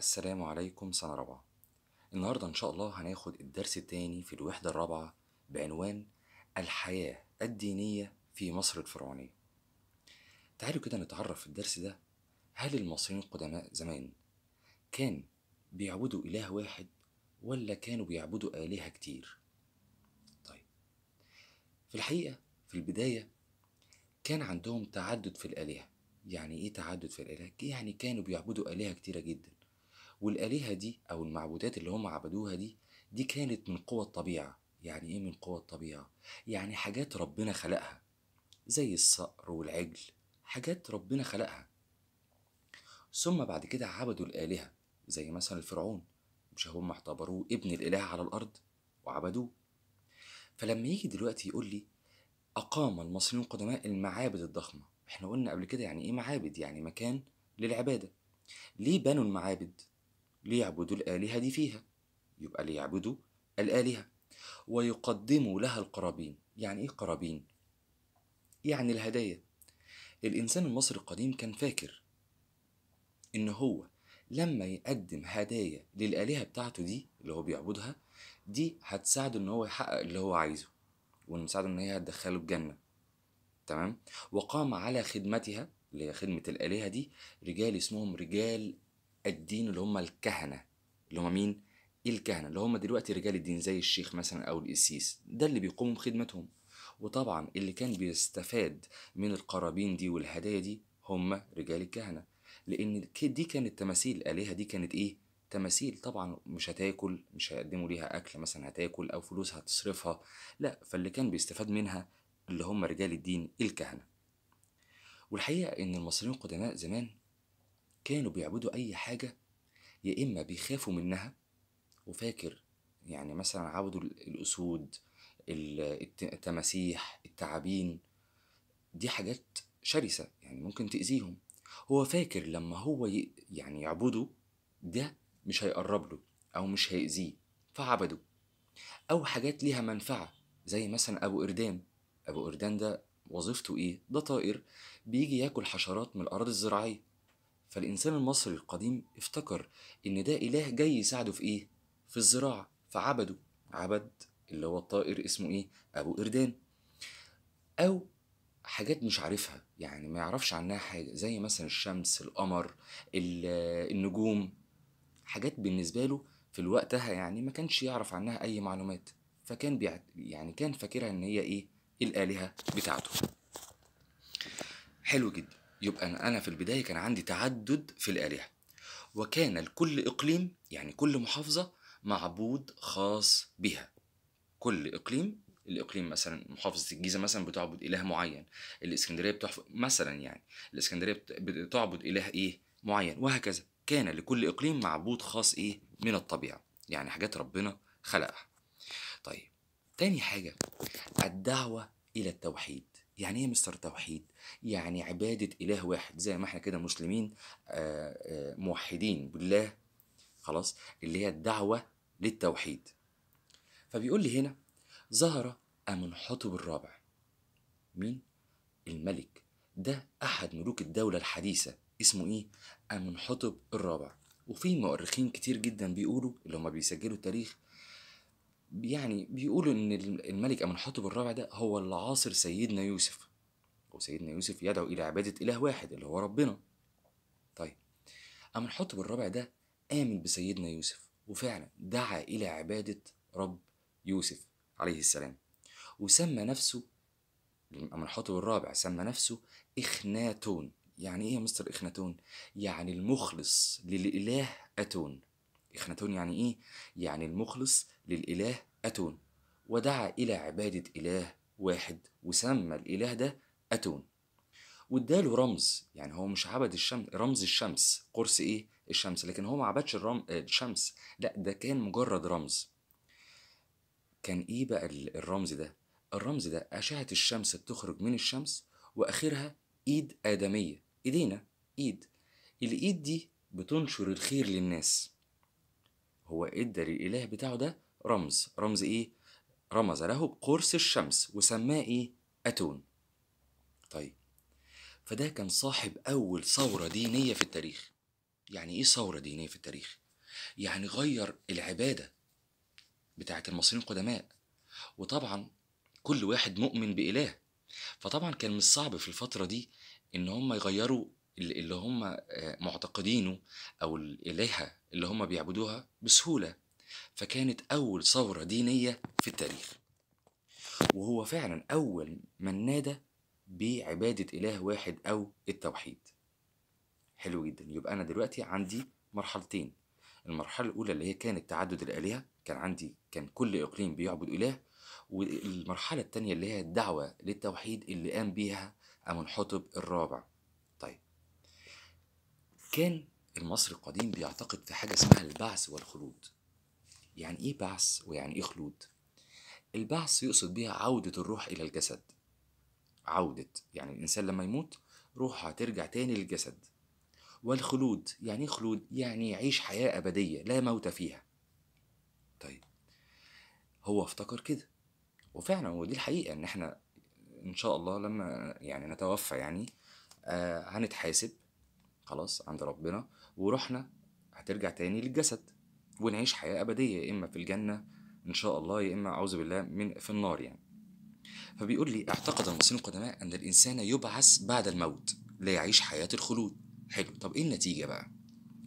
السلام عليكم سنة رابعة النهاردة إن شاء الله هناخد الدرس التاني في الوحدة الرابعة بعنوان الحياة الدينية في مصر الفرعونية تعالوا كده نتعرف في الدرس ده هل المصريين القدماء زمان كان بيعبدوا إله واحد ولا كانوا بيعبدوا آلهة كتير طيب في الحقيقة في البداية كان عندهم تعدد في الآلهة يعني إيه تعدد في الآلهة؟ يعني كانوا بيعبدوا آلهة كتيرة جدا والآلهة دي أو المعبودات اللي هم عبدوها دي دي كانت من قوى الطبيعة يعني إيه من قوى الطبيعة؟ يعني حاجات ربنا خلقها زي الصقر والعجل حاجات ربنا خلقها ثم بعد كده عبدوا الآلهة زي مثلا الفرعون مش هم اعتبروه ابن الإله على الأرض وعبدوه فلما يجي دلوقتي يقول لي أقام المصريون القدماء المعابد الضخمة احنا قلنا قبل كده يعني ايه معابد يعني مكان للعبادة ليه بنوا المعابد ليعبدوا الآلهة دي فيها يبقى ليعبدوا الآلهة ويقدموا لها القرابين يعني إيه قرابين؟ يعني الهدايا الإنسان المصري القديم كان فاكر إن هو لما يقدم هدايا للآلهة بتاعته دي اللي هو بيعبدها دي هتساعده إن هو يحقق اللي هو عايزه وإن تساعده إن هي هتدخله الجنة تمام وقام على خدمتها اللي هي خدمة الآلهة دي رجال اسمهم رجال الدين اللي هم الكهنه اللي هم مين؟ ايه الكهنه؟ اللي هم دلوقتي رجال الدين زي الشيخ مثلا او القسيس ده اللي بيقوموا بخدمتهم وطبعا اللي كان بيستفاد من القرابين دي والهدايا دي هم رجال الكهنه لان دي كانت تماثيل الالهه دي كانت ايه؟ تماثيل طبعا مش هتاكل مش هيقدموا ليها اكل مثلا هتاكل او فلوس هتصرفها لا فاللي كان بيستفاد منها اللي هم رجال الدين الكهنه والحقيقه ان المصريين القدماء زمان كانوا بيعبدوا أي حاجة يا إما بيخافوا منها وفاكر يعني مثلا عبدوا الأسود التماسيح التعابين دي حاجات شرسة يعني ممكن تأذيهم هو فاكر لما هو يعني يعبده ده مش هيقرب له أو مش هيأذيه فعبده أو حاجات ليها منفعة زي مثلا أبو قردان أبو قردان ده وظيفته إيه؟ ده طائر بيجي ياكل حشرات من الأراضي الزراعية فالإنسان المصري القديم افتكر إن ده إله جاي يساعده في إيه؟ في الزراعة فعبده عبد اللي هو الطائر اسمه إيه؟ أبو إردان أو حاجات مش عارفها يعني ما يعرفش عنها حاجة زي مثلا الشمس القمر النجوم حاجات بالنسبة له في وقتها يعني ما كانش يعرف عنها أي معلومات فكان بيع... يعني كان فاكرها إن هي إيه الآلهة بتاعته حلو جدا يبقى أنا في البداية كان عندي تعدد في الآلهة وكان لكل إقليم يعني كل محافظة معبود خاص بها كل إقليم الإقليم مثلا محافظة الجيزة مثلا بتعبد إله معين الإسكندرية بتحفظ مثلا يعني الإسكندرية بتعبد إله إيه معين وهكذا كان لكل إقليم معبود خاص إيه من الطبيعة يعني حاجات ربنا خلقها طيب تاني حاجة الدعوة إلى التوحيد يعني ايه مستر توحيد يعني عباده اله واحد زي ما احنا كده مسلمين آه، آه، موحدين بالله خلاص اللي هي الدعوه للتوحيد فبيقول لي هنا ظهر أمنحطب الرابع مين الملك ده احد ملوك الدوله الحديثه اسمه ايه أمنحطب الرابع وفي مؤرخين كتير جدا بيقولوا اللي هم بيسجلوا التاريخ يعني بيقولوا ان الملك امنحتب الرابع ده هو اللي عاصر سيدنا يوسف وسيدنا يوسف يدعو الى عباده اله واحد اللي هو ربنا طيب امنحتب الرابع ده امن بسيدنا يوسف وفعلا دعا الى عباده رب يوسف عليه السلام وسمى نفسه امنحتب الرابع سمى نفسه اخناتون يعني ايه يا مستر اخناتون يعني المخلص للاله اتون اخناتون يعني ايه يعني المخلص للإله أتون ودعا إلى عبادة إله واحد وسمى الإله ده أتون واداله رمز يعني هو مش عبد الشمس رمز الشمس قرص ايه الشمس لكن هو ما عبدش الرم... آه، الشمس لا ده كان مجرد رمز كان ايه بقى الرمز ده الرمز ده أشعة الشمس بتخرج من الشمس وآخرها إيد آدمية إيدينا إيد الإيد دي بتنشر الخير للناس هو ادى للإله بتاعه ده رمز رمز إيه؟ رمز له بقرص الشمس وسماه إيه؟ أتون طيب فده كان صاحب أول ثورة دينية في التاريخ يعني إيه ثورة دينية في التاريخ؟ يعني غير العبادة بتاعه المصريين القدماء وطبعا كل واحد مؤمن بإله فطبعا كان من الصعب في الفترة دي إن هم يغيروا اللي هم معتقدينه أو الإلهة اللي هم بيعبدوها بسهولة فكانت أول ثورة دينية في التاريخ وهو فعلا أول من نادى بعبادة إله واحد أو التوحيد حلو جدا يبقى أنا دلوقتي عندي مرحلتين المرحلة الأولى اللي هي كانت تعدد الآلهة كان عندي كان كل إقليم بيعبد إله والمرحلة الثانية اللي هي الدعوة للتوحيد اللي قام بيها حطب الرابع طيب كان المصري القديم بيعتقد في حاجة اسمها البعث والخلود يعني إيه بعث ويعني إيه خلود؟ البعث يقصد بها عودة الروح إلى الجسد عودة يعني الإنسان لما يموت روحه هترجع تاني للجسد والخلود يعني ايه خلود يعني يعيش حياة أبدية لا موت فيها طيب هو افتكر كده وفعلا ودي الحقيقة إن إحنا إن شاء الله لما يعني نتوفى يعني آه هنتحاسب خلاص عند ربنا وروحنا هترجع تاني للجسد ونعيش حياة أبدية يا إما في الجنة إن شاء الله يا إما أعوذ بالله من في النار يعني فبيقول لي اعتقد المصريين القدماء أن الإنسان يبعث بعد الموت ليعيش حياة الخلود حلو طب إيه النتيجة بقى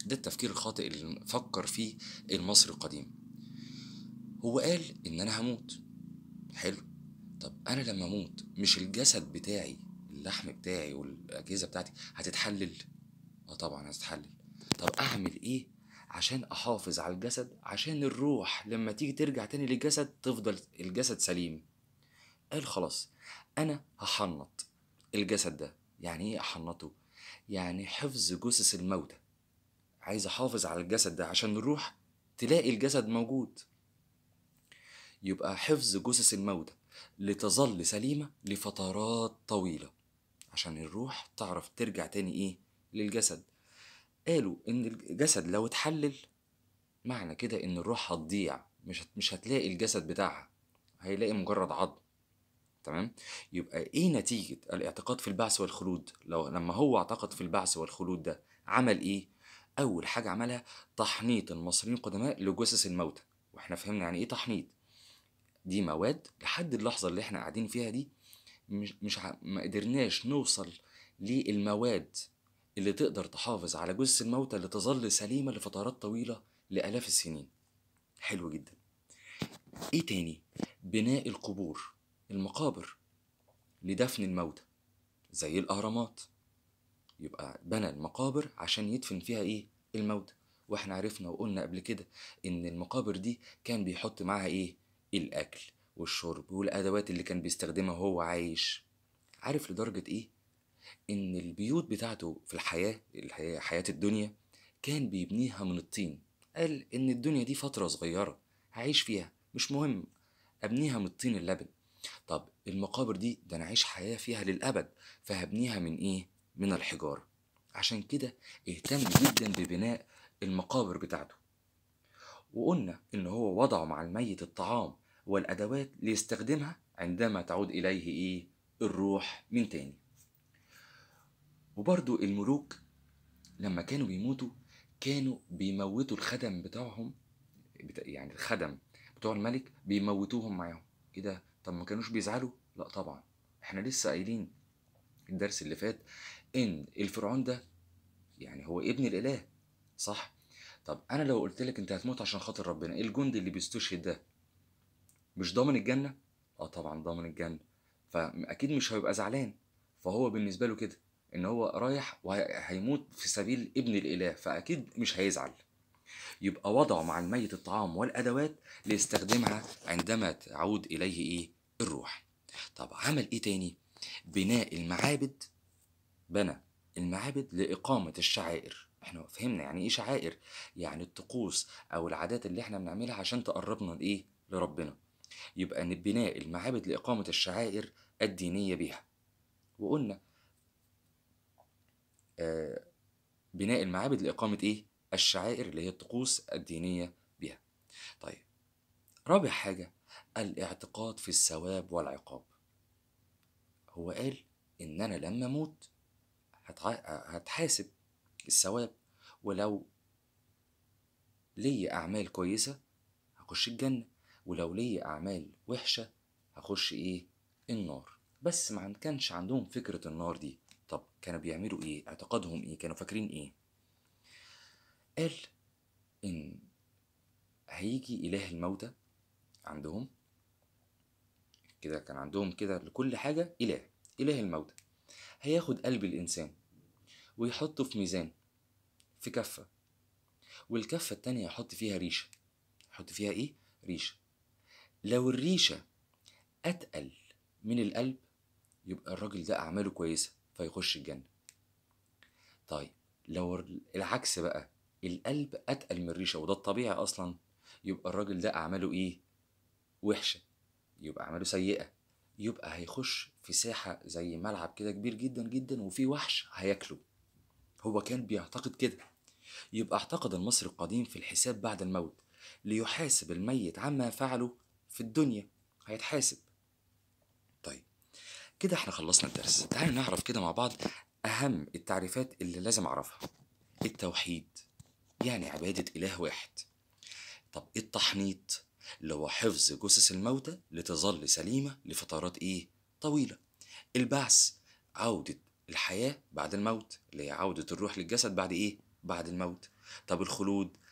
ده التفكير الخاطئ اللي فكر فيه المصري القديم هو قال إن أنا هموت حلو طب أنا لما أموت مش الجسد بتاعي اللحم بتاعي والأجهزة بتاعتي هتتحلل؟ آه طبعا هتتحلل طب أعمل إيه عشان احافظ على الجسد عشان الروح لما تيجي ترجع تاني للجسد تفضل الجسد سليم قال خلاص انا هحنط الجسد ده يعني ايه احنطه يعني حفظ جثث الموتى عايز احافظ على الجسد ده عشان الروح تلاقي الجسد موجود يبقى حفظ جثث الموتى لتظل سليمة لفترات طويلة عشان الروح تعرف ترجع تاني ايه للجسد قالوا ان الجسد لو اتحلل معنى كده ان الروح هتضيع مش مش هتلاقي الجسد بتاعها هيلاقي مجرد عظم تمام يبقى ايه نتيجه الاعتقاد في البعث والخلود لو لما هو اعتقد في البعث والخلود ده عمل ايه اول حاجه عملها تحنيط المصريين القدماء لجثث الموتى واحنا فهمنا يعني ايه تحنيط دي مواد لحد اللحظه اللي احنا قاعدين فيها دي مش مش ما قدرناش نوصل للمواد اللي تقدر تحافظ على جثث الموتى اللي تظل سليمة لفترات طويلة لآلاف السنين حلو جدا ايه تاني بناء القبور المقابر لدفن الموتى زي الأهرامات يبقى بنى المقابر عشان يدفن فيها ايه الموتى واحنا عرفنا وقلنا قبل كده ان المقابر دي كان بيحط معاها ايه الاكل والشرب والادوات اللي كان بيستخدمها وهو عايش عارف لدرجه ايه ان البيوت بتاعته في الحياه الحياه حياه الدنيا كان بيبنيها من الطين قال ان الدنيا دي فتره صغيره هعيش فيها مش مهم ابنيها من الطين اللبن طب المقابر دي ده انا عايش حياه فيها للابد فهبنيها من ايه من الحجاره عشان كده اهتم جدا ببناء المقابر بتاعته وقلنا ان هو وضعه مع الميت الطعام والادوات ليستخدمها عندما تعود اليه ايه الروح من تاني وبرضو الملوك لما كانوا بيموتوا كانوا بيموتوا الخدم بتاعهم يعني الخدم بتوع الملك بيموتوهم معاهم ايه ده طب ما كانوش بيزعلوا لا طبعا احنا لسه قايلين الدرس اللي فات ان الفرعون ده يعني هو ابن الاله صح طب انا لو قلت لك انت هتموت عشان خاطر ربنا ايه الجندي اللي بيستشهد ده مش ضامن الجنه اه طبعا ضامن الجنه فاكيد مش هيبقى زعلان فهو بالنسبه له كده ان هو رايح وهيموت في سبيل ابن الاله فاكيد مش هيزعل يبقى وضعه مع الميت الطعام والادوات ليستخدمها عندما تعود اليه ايه الروح طب عمل ايه تاني بناء المعابد بنى المعابد لاقامه الشعائر احنا فهمنا يعني ايه شعائر يعني الطقوس او العادات اللي احنا بنعملها عشان تقربنا لايه لربنا يبقى ان بناء المعابد لاقامه الشعائر الدينيه بها وقلنا آه، بناء المعابد لإقامة إيه؟ الشعائر اللي هي الطقوس الدينية بها. طيب رابع حاجة الاعتقاد في الثواب والعقاب. هو قال إن أنا لما أموت هتحاسب الثواب ولو ليا أعمال كويسة هخش الجنة ولو ليا أعمال وحشة هخش إيه؟ النار بس ما كانش عندهم فكرة النار دي طب كانوا بيعملوا ايه اعتقادهم ايه كانوا فاكرين ايه قال ان هيجي اله الموتى عندهم كده كان عندهم كده لكل حاجة إله إله الموتى هياخد قلب الإنسان ويحطه في ميزان في كفة والكفة التانية يحط فيها ريشة يحط فيها إيه؟ ريشة لو الريشة أتقل من القلب يبقى الراجل ده أعماله كويسة فيخش الجنة طيب لو العكس بقى القلب أتقل من الريشة وده الطبيعي أصلا يبقى الراجل ده أعماله إيه وحشة يبقى أعماله سيئة يبقى هيخش في ساحة زي ملعب كده كبير جدا جدا وفي وحش هياكله هو كان بيعتقد كده يبقى اعتقد المصري القديم في الحساب بعد الموت ليحاسب الميت عما فعله في الدنيا هيتحاسب كده احنا خلصنا الدرس تعالوا نعرف كده مع بعض أهم التعريفات اللي لازم أعرفها التوحيد يعني عبادة إله واحد طب إيه التحنيط اللي هو حفظ جثث الموتى لتظل سليمة لفترات إيه طويلة البعث عودة الحياة بعد الموت اللي هي عودة الروح للجسد بعد إيه بعد الموت طب الخلود